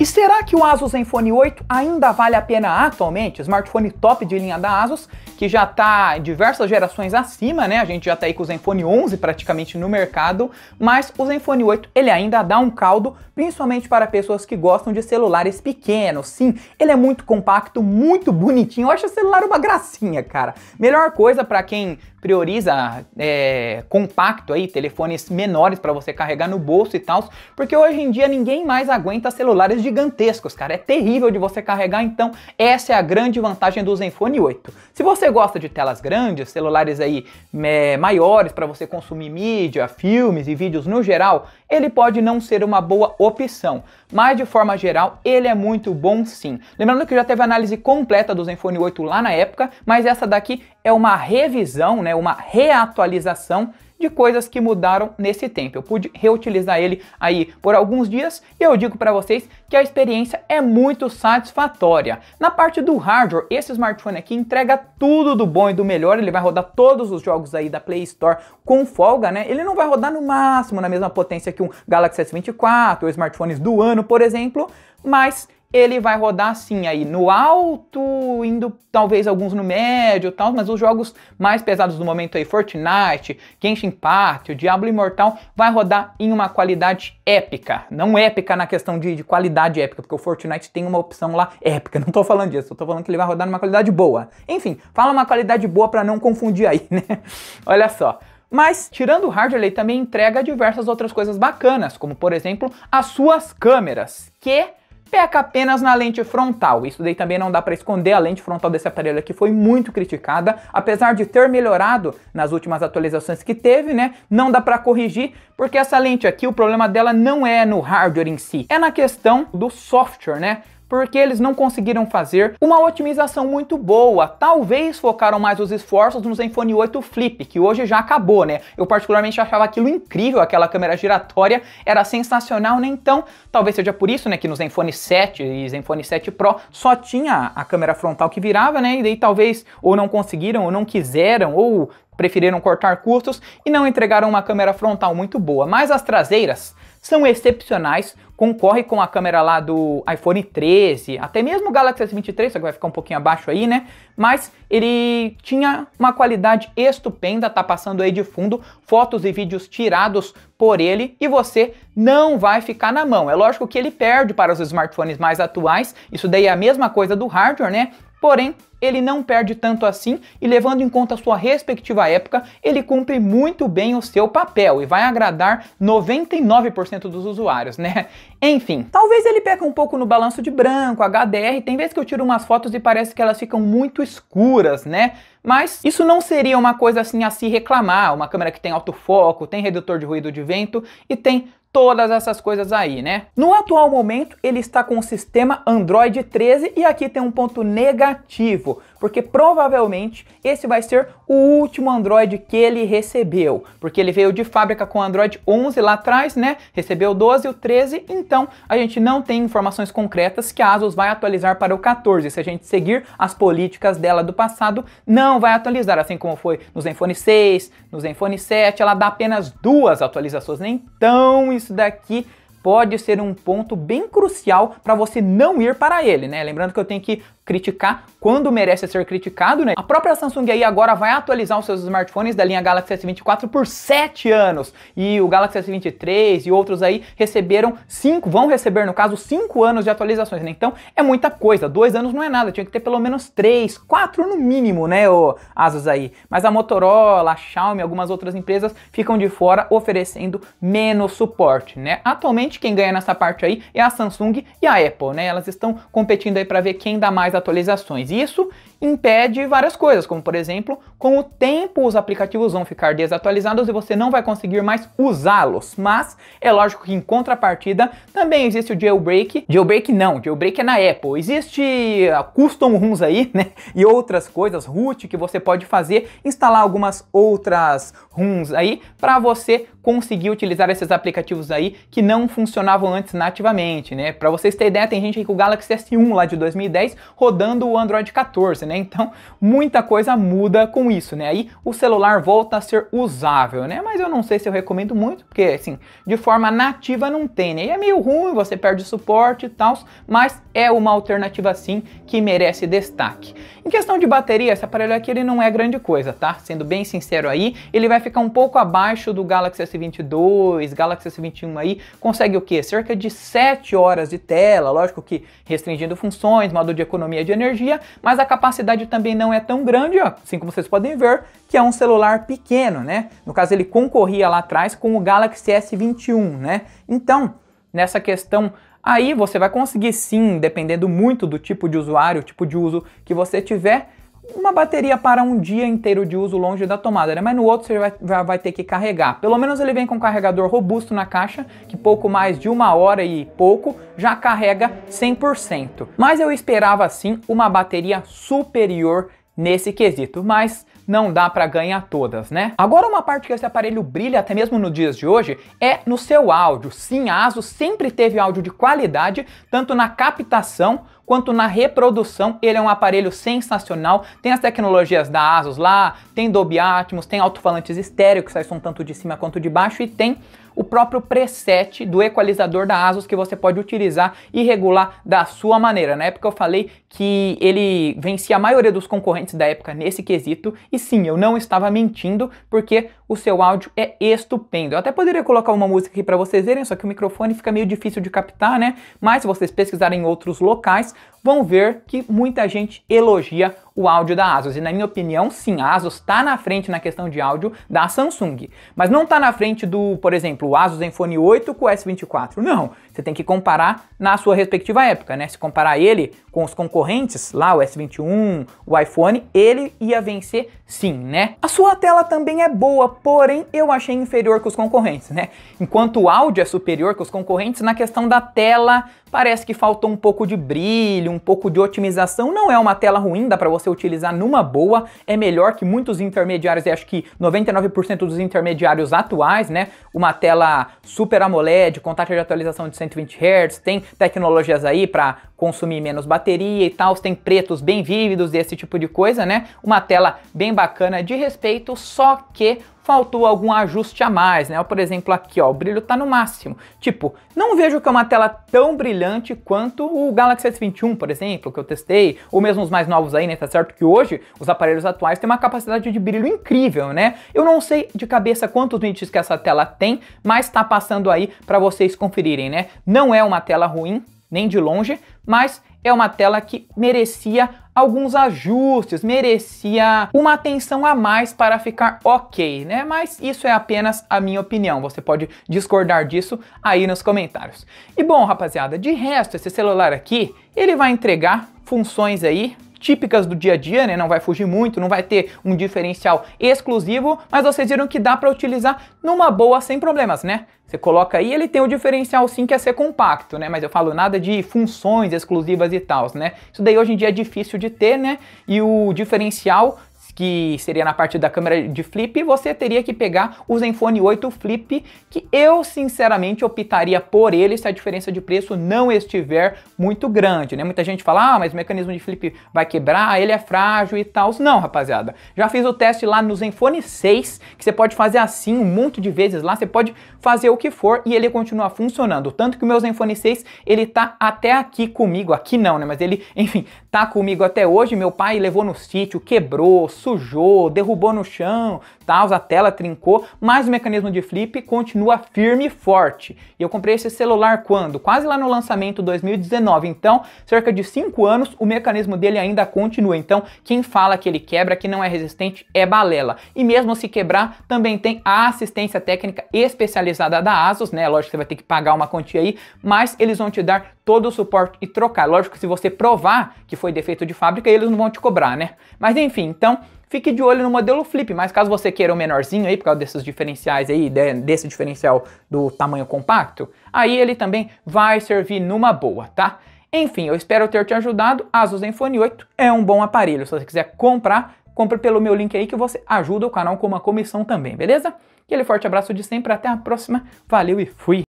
E será que o Asus Zenfone 8 ainda vale a pena atualmente? Smartphone top de linha da Asus, que já está diversas gerações acima, né? A gente já está aí com o Zenfone 11 praticamente no mercado, mas o Zenfone 8 ele ainda dá um caldo, principalmente para pessoas que gostam de celulares pequenos. Sim, ele é muito compacto, muito bonitinho. Eu acho o celular uma gracinha, cara. Melhor coisa para quem prioriza é, compacto aí, telefones menores para você carregar no bolso e tal, porque hoje em dia ninguém mais aguenta celulares gigantescos, cara. É terrível de você carregar, então essa é a grande vantagem do Zenfone 8. Se você gosta de telas grandes, celulares aí é, maiores para você consumir mídia, filmes e vídeos no geral, ele pode não ser uma boa opção, mas de forma geral ele é muito bom sim. Lembrando que já teve análise completa do Zenfone 8 lá na época, mas essa daqui é uma revisão, né? né, uma reatualização de coisas que mudaram nesse tempo. Eu pude reutilizar ele aí por alguns dias e eu digo para vocês que a experiência é muito satisfatória. Na parte do hardware, esse smartphone aqui entrega tudo do bom e do melhor, ele vai rodar todos os jogos aí da Play Store com folga, né? Ele não vai rodar no máximo na mesma potência que um Galaxy S24 ou smartphones do ano, por exemplo, mas ele vai rodar assim aí no alto, indo talvez alguns no médio, tal, mas os jogos mais pesados do momento aí, Fortnite, Genshin Impact, o Diablo Imortal, vai rodar em uma qualidade épica. Não épica na questão de, de qualidade épica, porque o Fortnite tem uma opção lá épica. Não tô falando disso, eu tô falando que ele vai rodar numa qualidade boa. Enfim, fala uma qualidade boa para não confundir aí, né? Olha só. Mas, tirando o hardware, ele também entrega diversas outras coisas bacanas, como por exemplo as suas câmeras, que peca apenas na lente frontal. Isso daí também não dá para esconder, a lente frontal desse aparelho aqui foi muito criticada, apesar de ter melhorado nas últimas atualizações que teve, né? Não dá para corrigir, porque essa lente aqui, o problema dela não é no hardware em si, é na questão do software, né? porque eles não conseguiram fazer uma otimização muito boa. Talvez focaram mais os esforços no Zenfone 8 Flip, que hoje já acabou, né? Eu particularmente achava aquilo incrível, aquela câmera giratória, era sensacional, né? Então, talvez seja por isso, né, que no Zenfone 7 e Zenfone 7 Pro só tinha a câmera frontal que virava, né? E daí talvez ou não conseguiram, ou não quiseram, ou preferiram cortar custos e não entregaram uma câmera frontal muito boa, mas as traseiras são excepcionais, concorre com a câmera lá do iPhone 13, até mesmo o Galaxy S23, só que vai ficar um pouquinho abaixo aí, né? Mas ele tinha uma qualidade estupenda, tá passando aí de fundo fotos e vídeos tirados por ele e você não vai ficar na mão. É lógico que ele perde para os smartphones mais atuais, isso daí é a mesma coisa do hardware, né? Porém, ele não perde tanto assim e levando em conta a sua respectiva época, ele cumpre muito bem o seu papel e vai agradar 99% dos usuários, né? Enfim, talvez ele peca um pouco no balanço de branco, HDR, tem vezes que eu tiro umas fotos e parece que elas ficam muito escuras, né? Mas isso não seria uma coisa assim a se reclamar, uma câmera que tem autofoco, tem redutor de ruído de vento e tem todas essas coisas aí, né? No atual momento, ele está com o sistema Android 13 e aqui tem um ponto negativo, porque provavelmente esse vai ser o último Android que ele recebeu, porque ele veio de fábrica com Android 11 lá atrás, né? Recebeu 12 o 13, então a gente não tem informações concretas que a ASUS vai atualizar para o 14. Se a gente seguir as políticas dela do passado, não vai atualizar, assim como foi no Zenfone 6, no Zenfone 7, ela dá apenas duas atualizações, nem tão isso daqui pode ser um ponto bem crucial para você não ir para ele, né? Lembrando que eu tenho que criticar quando merece ser criticado, né? A própria Samsung aí agora vai atualizar os seus smartphones da linha Galaxy S24 por 7 anos. E o Galaxy S23 e outros aí receberam 5, vão receber no caso 5 anos de atualizações, né? Então é muita coisa, 2 anos não é nada, tinha que ter pelo menos 3, 4 no mínimo, né, o Asus aí. Mas a Motorola, a Xiaomi, algumas outras empresas ficam de fora oferecendo menos suporte, né? Atualmente quem ganha nessa parte aí é a Samsung e a Apple, né? Elas estão competindo aí para ver quem dá mais atualizações. Isso impede várias coisas, como por exemplo, com o tempo os aplicativos vão ficar desatualizados e você não vai conseguir mais usá-los. Mas é lógico que em contrapartida também existe o jailbreak. Jailbreak não, jailbreak é na Apple. Existe a ah, custom ROMs aí, né? E outras coisas, root que você pode fazer, instalar algumas outras ROMs aí para você conseguir utilizar esses aplicativos aí que não funcionavam antes nativamente, né? Para vocês terem ideia, tem gente aí com o Galaxy S1 lá de 2010 rodando o Android 14, né? Então muita coisa muda com isso, né? Aí o celular volta a ser usável, né? Mas eu não sei se eu recomendo muito, porque assim, de forma nativa não tem, né? E é meio ruim, você perde suporte e tal, mas é uma alternativa sim que merece destaque. Em questão de bateria, esse aparelho aqui ele não é grande coisa, tá? Sendo bem sincero aí, ele vai ficar um pouco abaixo do Galaxy S22, Galaxy S21 aí, consegue o que? Cerca de 7 horas de tela, lógico que restringindo funções, modo de economia de energia, mas a capacidade capacidade também não é tão grande, ó, assim como vocês podem ver, que é um celular pequeno, né? No caso, ele concorria lá atrás com o Galaxy S21, né? Então, nessa questão aí, você vai conseguir sim, dependendo muito do tipo de usuário, tipo de uso que você tiver, uma bateria para um dia inteiro de uso longe da tomada, né? Mas no outro você vai, vai, ter que carregar. Pelo menos ele vem com um carregador robusto na caixa, que pouco mais de uma hora e pouco já carrega 100%. Mas eu esperava sim uma bateria superior nesse quesito, mas não dá para ganhar todas, né? Agora uma parte que esse aparelho brilha até mesmo nos dias de hoje é no seu áudio. Sim, a ASUS sempre teve áudio de qualidade, tanto na captação quanto na reprodução. Ele é um aparelho sensacional, tem as tecnologias da ASUS lá, tem Dolby Atmos, tem alto-falantes estéreo que sai som tanto de cima quanto de baixo e tem o próprio preset do equalizador da ASUS que você pode utilizar e regular da sua maneira. Na época eu falei que ele vencia a maioria dos concorrentes da época nesse quesito, e sim, eu não estava mentindo, porque o seu áudio é estupendo. Eu até poderia colocar uma música aqui para vocês verem, só que o microfone fica meio difícil de captar, né? Mas se vocês pesquisarem em outros locais, vão ver que muita gente elogia o áudio da Asus. E na minha opinião, sim, a Asus está na frente na questão de áudio da Samsung. Mas não está na frente do, por exemplo, o Asus Zenfone 8 com o S24. Não, você tem que comparar na sua respectiva época, né? Se comparar ele com os concorrentes, lá o S21, o iPhone, ele ia vencer sim, né? A sua tela também é boa, porém eu achei inferior que os concorrentes, né? Enquanto o áudio é superior que os concorrentes, na questão da tela parece que faltou um pouco de brilho, um pouco de otimização. Não é uma tela ruim, dá para você você utilizar numa boa, é melhor que muitos intermediários, e acho que 99% dos intermediários atuais, né? Uma tela Super AMOLED, com taxa de atualização de 120 Hz, tem tecnologias aí para consumir menos bateria e tal, tem pretos bem vívidos e esse tipo de coisa, né? Uma tela bem bacana de respeito, só que faltou algum ajuste a mais, né? Por exemplo, aqui, ó, o brilho tá no máximo. Tipo, não vejo que é uma tela tão brilhante quanto o Galaxy S21, por exemplo, que eu testei, ou mesmo os mais novos aí, né? Tá certo que hoje os aparelhos atuais têm uma capacidade de brilho incrível, né? Eu não sei de cabeça quantos nits que essa tela tem, mas tá passando aí para vocês conferirem, né? Não é uma tela ruim, nem de longe, mas é uma tela que merecia alguns ajustes, merecia uma atenção a mais para ficar ok, né? Mas isso é apenas a minha opinião, você pode discordar disso aí nos comentários. E bom, rapaziada, de resto, esse celular aqui, ele vai entregar funções aí típicas do dia a dia, né? Não vai fugir muito, não vai ter um diferencial exclusivo, mas vocês viram que dá para utilizar numa boa sem problemas, né? Você coloca aí, ele tem o diferencial sim que é ser compacto, né? Mas eu falo nada de funções exclusivas e tal, né? Isso daí hoje em dia é difícil de ter, né? E o diferencial que seria na parte da câmera de flip, você teria que pegar o Zenfone 8 Flip, que eu sinceramente optaria por ele se a diferença de preço não estiver muito grande, né? Muita gente fala, ah, mas o mecanismo de flip vai quebrar, ele é frágil e tal. Não, rapaziada. Já fiz o teste lá no Zenfone 6, que você pode fazer assim um monte de vezes lá, você pode fazer o que for e ele continua funcionando. Tanto que o meu Zenfone 6, ele tá até aqui comigo, aqui não, né? Mas ele, enfim, tá comigo até hoje, meu pai levou no sítio, quebrou, sujou, derrubou no chão, tal, tá, a tela trincou, mas o mecanismo de flip continua firme e forte. E eu comprei esse celular quando? Quase lá no lançamento 2019, então cerca de 5 anos o mecanismo dele ainda continua. Então quem fala que ele quebra, que não é resistente, é balela. E mesmo se quebrar, também tem a assistência técnica especializada da ASUS, né? Lógico que você vai ter que pagar uma quantia aí, mas eles vão te dar todo o suporte e trocar. Lógico que se você provar que foi defeito de fábrica, eles não vão te cobrar, né? Mas enfim, então fique de olho no modelo Flip, mas caso você queira o um menorzinho aí, por causa desses diferenciais aí, desse diferencial do tamanho compacto, aí ele também vai servir numa boa, tá? Enfim, eu espero ter te ajudado. Asus Zenfone 8 é um bom aparelho. Se você quiser comprar, compre pelo meu link aí que você ajuda o canal com uma comissão também, beleza? Aquele forte abraço de sempre, até a próxima. Valeu e fui!